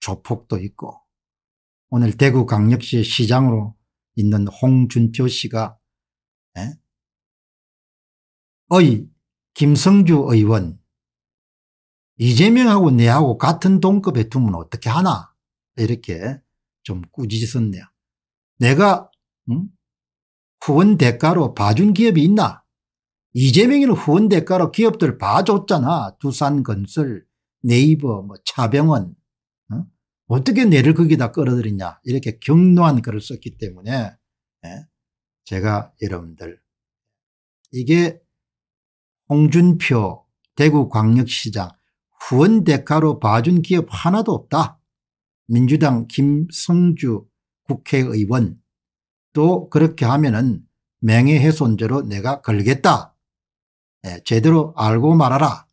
조폭도 있고 오늘 대구 강력시 시장으로 있는 홍준표 씨가 에? 어이 김성주 의원 이재명하고 내하고 같은 동급에 두면 어떻게 하나 이렇게 좀 꾸짖었네요. 내가 음? 후원 대가로 봐준 기업이 있나 이재명이는 후원 대가로 기업들 봐줬잖아. 두산건설 네이버 뭐 차병원 어떻게 내를 거기다 끌어들이냐 이렇게 격노한 글을 썼기 때문에 예, 제가 여러분들 이게 홍준표 대구광역시장 후원 대가로 봐준 기업 하나도 없다. 민주당 김성주 국회의원 또 그렇게 하면은 명예훼손죄로 내가 걸겠다. 예, 제대로 알고 말아라.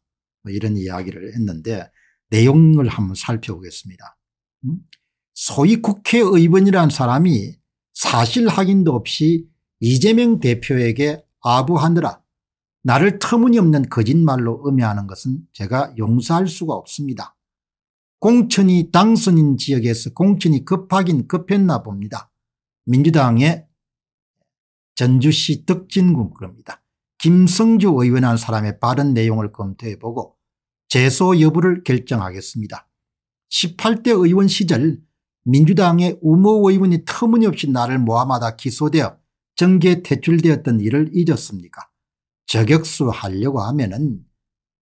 뭐 이런 이야기를 했는데 내용을 한번 살펴보겠습니다. 음? 소위 국회의원이라는 사람이 사실 확인도 없이 이재명 대표에게 아부하느라 나를 터무니없는 거짓말로 음해하는 것은 제가 용서할 수가 없습니다. 공천이 당선인 지역에서 공천이 급하긴 급했나 봅니다. 민주당의 전주시 덕진군 그럽니다. 김성주 의원이라는 사람의 발언 내용을 검토해보고 재소 여부를 결정하겠습니다. 18대 의원 시절 민주당의 우모 의원이 터무니없이 나를 모함하다 기소되어 정계 에 퇴출되었던 일을 잊었습니까? 저격수 하려고 하면 은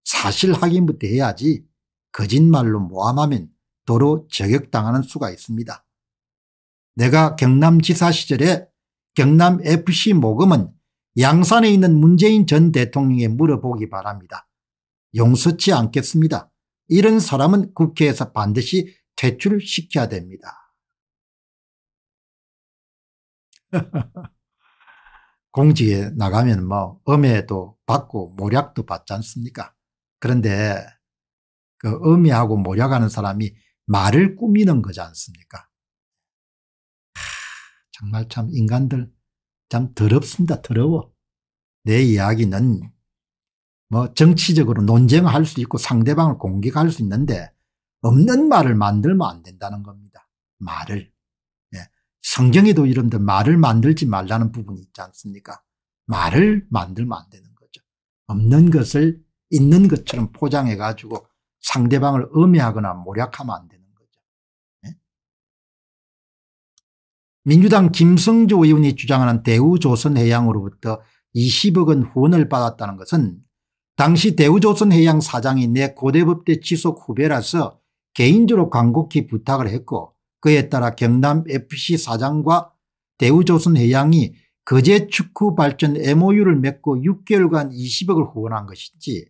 사실 확인부터 해야지 거짓말로 모함하면 도로 저격당하는 수가 있습니다. 내가 경남지사 시절에 경남FC 모금은 양산에 있는 문재인 전 대통령에 물어보기 바랍니다. 용서치 않겠습니다. 이런 사람은 국회에서 반드시 퇴출시켜야 됩니다. 공직에 나가면 뭐 음해도 받고 모략도 받지 않습니까? 그런데 그 음해하고 모략하는 사람이 말을 꾸미는 거지 않습니까? 하, 정말 참 인간들 참 더럽습니다. 더러워. 내 이야기는 뭐 정치적으로 논쟁할 수 있고 상대방을 공격할 수 있는데 없는 말을 만들면 안 된다는 겁니다. 말을. 예. 성경에도 이런데 말을 만들지 말라는 부분이 있지 않습니까? 말을 만들면 안 되는 거죠. 없는 것을 있는 것처럼 포장해 가지고 상대방을 음해하거나 모략하면 안 되는 거죠. 예? 민주당 김성조 의원이 주장하는 대우조선해양으로부터 20억 원 후원을 받았다는 것은 당시 대우조선해양 사장이 내 고대법대 지속 후배라서 개인적으로 광곡히 부탁을 했고 그에 따라 경남 FC 사장과 대우조선해양이 거제 축구 발전 MOU를 맺고 6개월간 20억을 후원한 것이지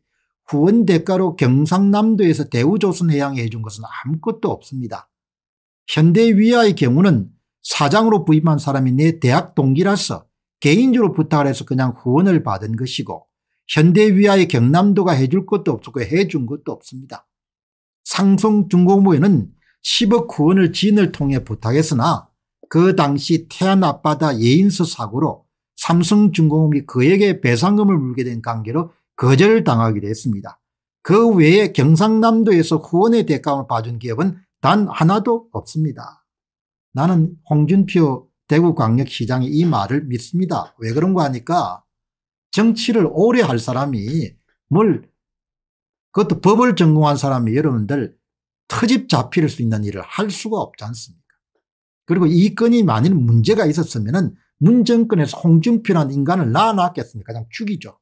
후원 대가로 경상남도에서 대우조선해양에 해준 것은 아무것도 없습니다. 현대위아의 경우는 사장으로 부임한 사람이 내 대학 동기라서 개인적으로 부탁을 해서 그냥 후원을 받은 것이고 현대위아의 경남도가 해줄 것도 없었고 그 해준 것도 없습니다. 상송중공부에는 10억 후원을 지인을 통해 부탁했으나 그 당시 태안 앞바다 예인수 사고로 삼성중공업이 그에게 배상금을 물게 된 관계로 거절 당하기도 했습니다. 그 외에 경상남도에서 후원의 대가를 봐준 기업은 단 하나도 없습니다. 나는 홍준표 대구광역시장의 이 말을 믿습니다. 왜 그런가 하니까 정치를 오래 할 사람이 뭘 그것도 법을 전공한 사람이 여러분들 터집 잡힐 수 있는 일을 할 수가 없지 않습니까 그리고 이 건이 만일 문제가 있었으면 은 문정권에서 홍준표라는 인간을 낳아놨겠습니까 그냥 죽이죠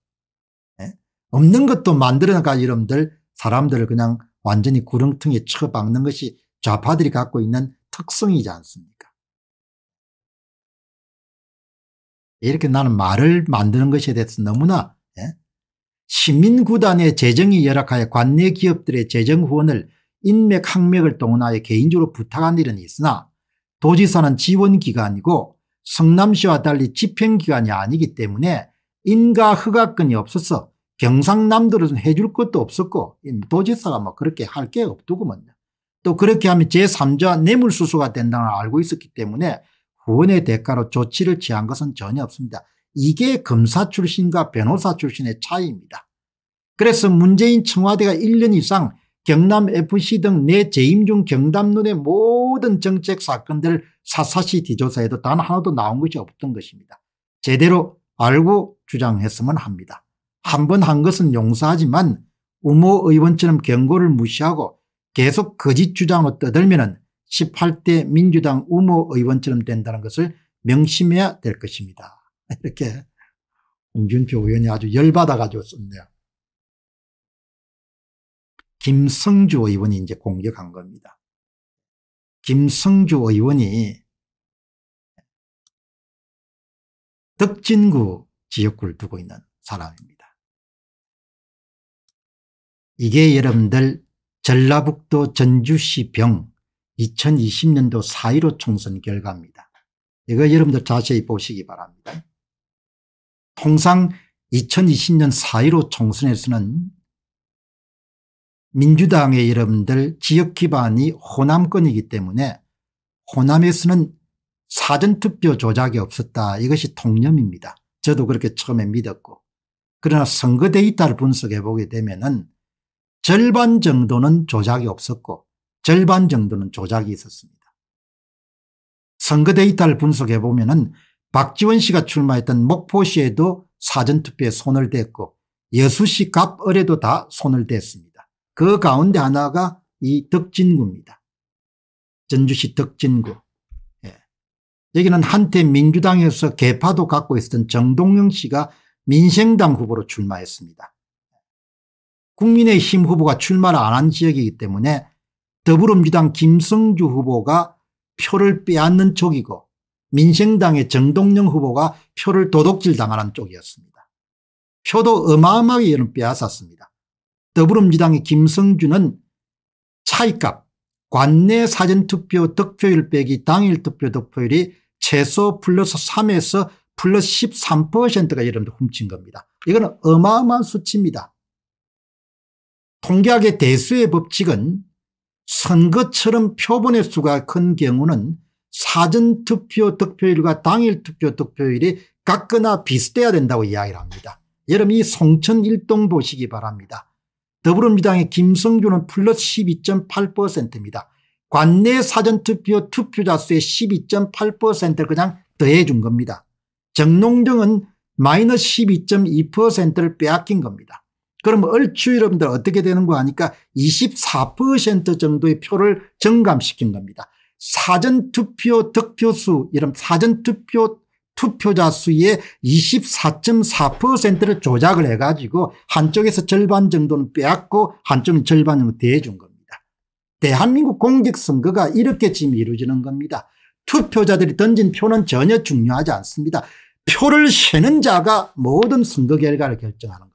네? 없는 것도 만들어가 여러분들 사람들을 그냥 완전히 구렁텅이에 쳐박는 것이 좌파들이 갖고 있는 특성이지 않습니까 이렇게 나는 말을 만드는 것에 대해서 너무나 예, 시민구단의 재정이 열악하여 관내 기업들의 재정 후원을 인맥 항맥을 동원하여 개인적으로 부탁한 일은 있으나 도지사는 지원기관이고 성남시와 달리 집행기관이 아니기 때문에 인가 허가권이 없어서 경상남도로는 해줄 것도 없었고 도지사가 뭐 그렇게 할 게 없더구먼요. 또 그렇게 하면 제3자 뇌물수수가 된다는 걸 알고 있었기 때문에 후원의 대가로 조치를 취한 것은 전혀 없습니다. 이게 검사 출신과 변호사 출신의 차이입니다. 그래서 문재인 청와대가 1년 이상 경남FC 등 내 재임 중 경남론의 모든 정책 사건들을 사사시 뒤조사해도 단 하나도 나온 것이 없던 것입니다. 제대로 알고 주장했으면 합니다. 한 번한 한 것은 용서하지만 우모 의원처럼 경고를 무시하고 계속 거짓 주장으로 떠들면 18대 민주당 우모 의원처럼 된다는 것을 명심해야 될 것입니다. 이렇게 홍준표 의원이 아주 열받아 가지고 썼네요. 김성주 의원이 이제 공격한 겁니다. 김성주 의원이 덕진구 지역구를 두고 있는 사람입니다. 이게 여러분들 전라북도 전주시 병 2020년도 4.15 총선 결과입니다. 이거 여러분들 자세히 보시기 바랍니다. 통상 2020년 4.15 총선에서는 민주당의 여러분들 지역 기반이 호남권이기 때문에 호남에서는 사전투표 조작이 없었다 이것이 통념입니다. 저도 그렇게 처음에 믿었고 그러나 선거 데이터를 분석해 보게 되면 절반 정도는 조작이 없었고 절반 정도는 조작이 있었습니다. 선거 데이터를 분석해 보면 박지원 씨가 출마했던 목포시에도 사전투표에 손을 댔고 여수시 갑을에도 다 손을 댔습니다. 그 가운데 하나가 이 덕진구입니다. 전주시 덕진구. 예. 여기는 한때 민주당에서 개파도 갖고 있었던 정동영 씨가 민생당 후보로 출마했습니다. 국민의힘 후보가 출마를 안 한 지역이기 때문에 더불어민주당 김성주 후보가 표를 빼앗는 쪽이고 민생당의 정동영 후보가 표를 도둑질 당하는 쪽이었습니다. 표도 어마어마하게 이런 빼앗았습니다. 더불어민주당의 김성주는 차이값 관내 사전투표 득표율 빼기 당일 투표 득표율이 최소 플러스 3에서 플러스 13%가 이러분 훔친 겁니다. 이거는 어마어마한 수치입니다. 통계학의 대수의 법칙은 선거처럼 표본의 수가 큰 경우는 사전투표 득표율과 당일투표 득표율이 같거나 비슷해야 된다고 이야기를 합니다. 여러분 이 송천 일동 보시기 바랍니다. 더불어민주당의 김성준은 플러스 12.8%입니다. 관내 사전투표 투표자 수의 12.8%를 그냥 더해 준 겁니다. 정농정은 마이너스 12.2%를 빼앗긴 겁니다. 그럼 얼추 여러분들 어떻게 되는 거 아니까 24% 정도의 표를 증감시킨 겁니다. 사전투표 득표수 이런 사전투표 투표자 수의 24.4%를 조작을 해가지고 한쪽에서 절반 정도는 빼앗고 한쪽은 절반을 대해준 겁니다. 대한민국 공직선거가 이렇게 지금 이루어지는 겁니다. 투표자들이 던진 표는 전혀 중요하지 않습니다. 표를 세는 자가 모든 선거 결과를 결정하는 겁니다.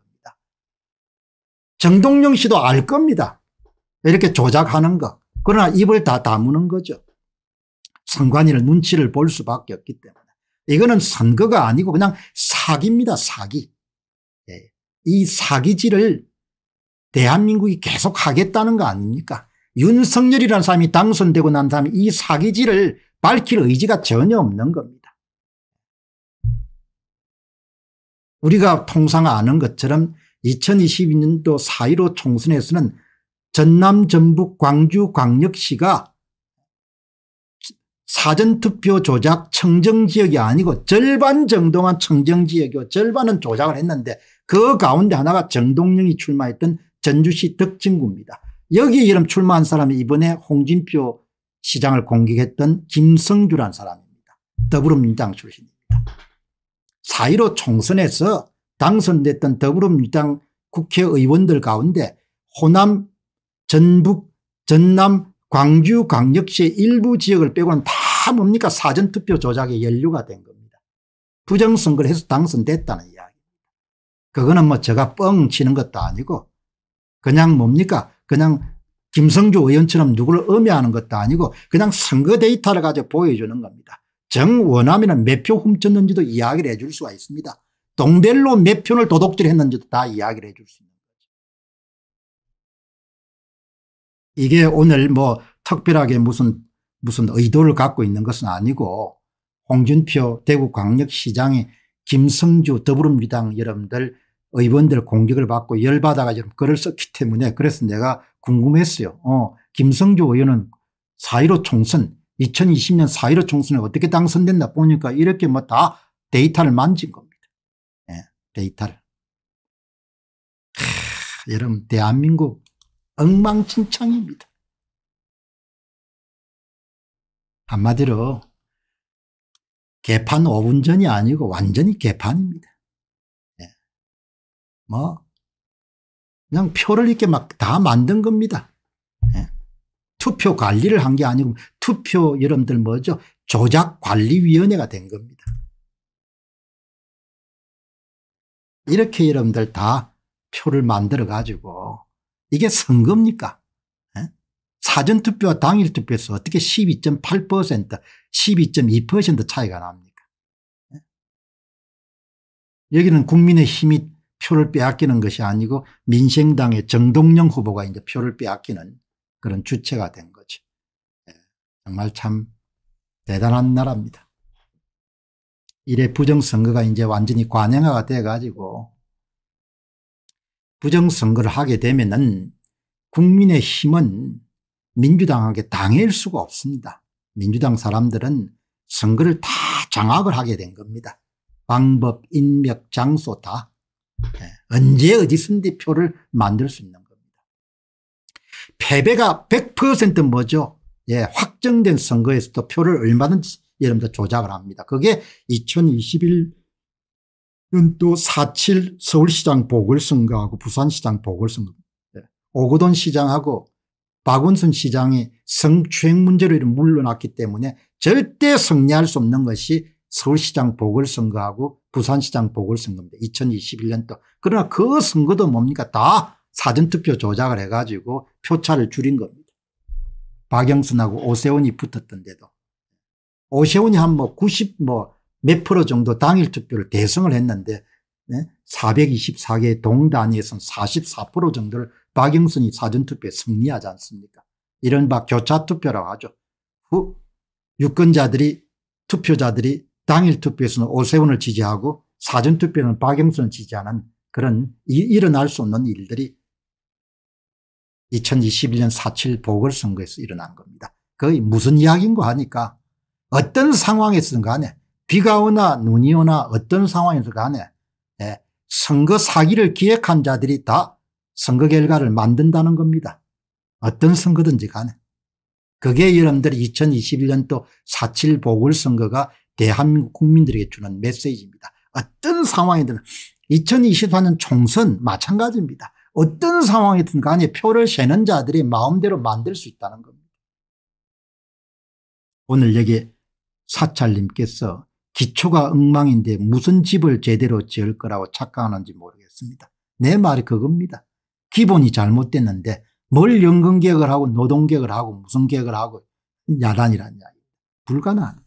정동영 씨도 알 겁니다. 이렇게 조작하는 것. 그러나 입을 다 다무는 거죠. 선관위를 눈치를 볼 수밖에 없기 때문에. 이거는 선거가 아니고 그냥 사기입니다. 사기. 예. 이 사기질을 대한민국이 계속 하겠다는 거 아닙니까 윤석열이라는 사람이 당선되고 난 다음에 이 사기질을 밝힐 의지가 전혀 없는 겁니다. 우리가 통상 아는 것처럼 2022년도 4.15 총선에서는 전남 전북 광주 광역시가 사전투표 조작 청정지역이 아니고 절반 정도만 청정지역이고 절반은 조작을 했는데 그 가운데 하나가 정동영이 출마했던 전주시 덕진구입니다. 여기 이름 출마한 사람이 이번에 홍진표 시장을 공격했던 김성주란 사람입니다. 더불어민주당 출신입니다. 4.15 총선에서 당선됐던 더불어민주당 국회의원들 가운데 호남 전북 전남 광주 광역시 일부 지역을 빼고는 다 뭡니까 사전투표 조작의 연루가 된 겁니다. 부정선거를 해서 당선됐다는 이야기입니다. 그거는 뭐 제가 뻥 치는 것도 아니고 그냥 뭡니까 그냥 김성주 의원처럼 누구를 음해하는 것도 아니고 그냥 선거 데이터를 가지고 보여주는 겁니다. 정원함이는 몇표 훔쳤는지도 이야기를 해줄 수가 있습니다. 동별로 몇 편을 도둑질했는지도 다 이야기를 해줄 수 있는 거죠. 이게 오늘 뭐 특별하게 무슨 무슨 의도를 갖고 있는 것은 아니고 홍준표 대구광역시장이 김성주 더불어민주당 여러분들 의원들 공격을 받고 열받아가지고 글을 썼기 때문에 그래서 내가 궁금했어요. 어, 김성주 의원은 4.15 총선 2020년 4.15 총선에 어떻게 당선됐나 보니까 이렇게 뭐 다 데이터를 만진 겁니다. 데이터를. 크, 여러분 대한민국 엉망진창입니다. 한마디로 개판 5분 전이 아니고 완전히 개판입니다. 네. 뭐 그냥 표를 이렇게 막 다 만든 겁니다. 네. 투표 관리를 한 게 아니고 투표 여러분들 뭐죠? 조작관리위원회가 된 겁니다. 이렇게 여러분들 다 표를 만들어 가지고 이게 선거입니까? 에? 예? 사전투표와 당일투표에서 어떻게 12.8% 12.2% 차이가 납니까? 에? 예? 여기는 국민의힘이 표를 빼앗기는 것이 아니고 민생당의 정동영 후보가 이제 표를 빼앗기는 그런 주체가 된 거죠. 에? 예. 정말 참 대단한 나라입니다. 이래 부정선거가 이제 완전히 관행화가 돼가지고 부정선거를 하게 되면은 국민의 힘은 민주당에게 당해일 수가 없습니다. 민주당 사람들은 선거를 다 장악을 하게 된 겁니다. 방법, 인력, 장소 다 예, 언제 어디선지 표를 만들 수 있는 겁니다. 패배가 100% 뭐죠? 예, 확정된 선거에서도 표를 얼마든지 여러분들 조작을 합니다. 그게 2021년도 4.7 서울시장 보궐선거하고 부산시장 보궐선거 입니다 예. 오거돈 시장하고 박원순 시장이 성추행 문제로 이런 물러났기 때문에 절대 승리할 수 없는 것이 서울시장 보궐선거하고 부산시장 보궐선거입니다. 2021년도. 그러나 그 선거도 뭡니까 다 사전투표 조작을 해가지고 표차를 줄인 겁니다. 박영순하고 오세훈이 붙었던 데도 오세훈이 한 뭐 90 뭐 몇 프로 정도 당일 투표를 대승을 했는데 네? 424개 동단위에서는 44% 정도를 박영선이 사전투표에 승리하지 않습니까 이런바 교차투표라고 하죠. 후 유권자들이 투표자들이 당일 투표에서는 오세훈을 지지하고 사전투표는 박영선을 지지하는 그런 이, 일어날 수 없는 일들이 2021년 4.7 보궐선거에서 일어난 겁니다. 거의 무슨 이야기인가 하니까 어떤 상황에서든 간에 비가 오나 눈이 오나 어떤 상황에서 간에 예, 선거 사기를 기획한 자들이 다 선거 결과를 만든다는 겁니다. 어떤 선거든지 간에. 그게 여러분들 2021년도 4.7 보궐선거가 대한민국 국민들에게 주는 메시지입니다. 어떤 상황이든 2024년 총선 마찬가지입니다. 어떤 상황이든 간에 표를 세는 자들이 마음대로 만들 수 있다는 겁니다. 오늘 여기 사찰님께서 기초가 엉망인데 무슨 집을 제대로 지을 거라고 착각하는지 모르겠습니다. 내 말이 그겁니다. 기본이 잘못됐는데 뭘 연금개혁을 하고 노동개혁을 하고 무슨 개혁을 하고 야단이란 이야기. 불가능합니다.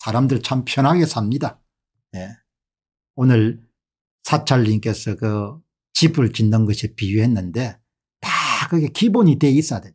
사람들 참 편하게 삽니다. 예. 오늘 사찰님께서 그 집을 짓는 것에 비유했는데 다 그게 기본이 돼 있어야 되죠.